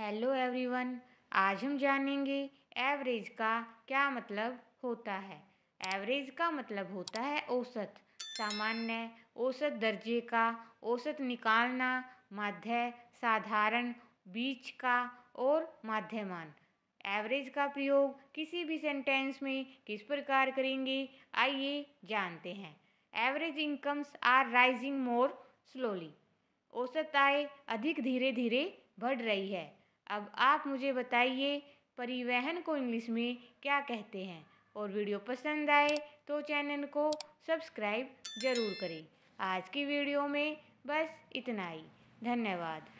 hello everyone आज हम जानेंगे एवरेज का क्या मतलब होता है एवरेज का मतलब होता है औसत सामान्य औसत दर्जे का औसत निकालना मध्य साधारण बीच का और माध्यमान एवरेज का प्रयोग किसी भी सेंटेंस में किस प्रकार करेंगे आइए जानते हैं average incomes are rising more slowly औसत आय अधिक धीरे धीरे बढ़ रही है अब आप मुझे बताइए परिवहन को इंग्लिश में क्या कहते हैं और वीडियो पसंद आए तो चैनल को सब्सक्राइब ज़रूर करें आज की वीडियो में बस इतना ही धन्यवाद